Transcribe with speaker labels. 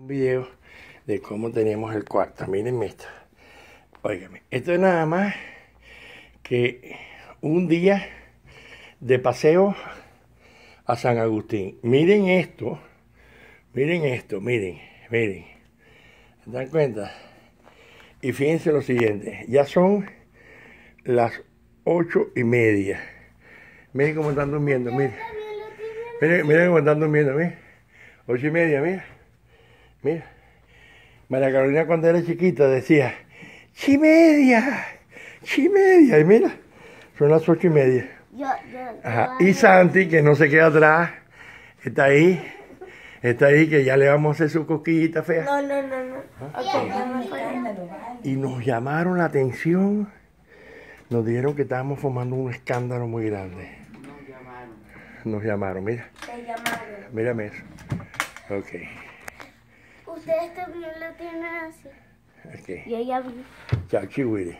Speaker 1: un video de cómo tenemos el cuarto. Miren esto. esto es nada más que un día de paseo a San Agustín. Miren esto. Miren esto, miren, miren. ¿Se dan cuenta? Y fíjense lo siguiente. Ya son las ocho y media. Miren cómo están durmiendo, miren. Miren, miren cómo están durmiendo, Ocho y media, miren. Mira, María Carolina cuando era chiquita decía,
Speaker 2: chimedia,
Speaker 1: chimedia, y mira, son las ocho y media. Y Santi, que no se queda atrás, está ahí, está ahí, que ya le vamos a hacer su cosquillita fea. No,
Speaker 3: no, no, no. Ah,
Speaker 1: y nos llamaron la atención, nos dijeron que estábamos formando un escándalo muy grande. Nos llamaron. Nos llamaron, mira. Te llamaron. Mírame eso. Ok. Ustedes también lo tienen así. Okay. Y ya vi. Chao, chihuire.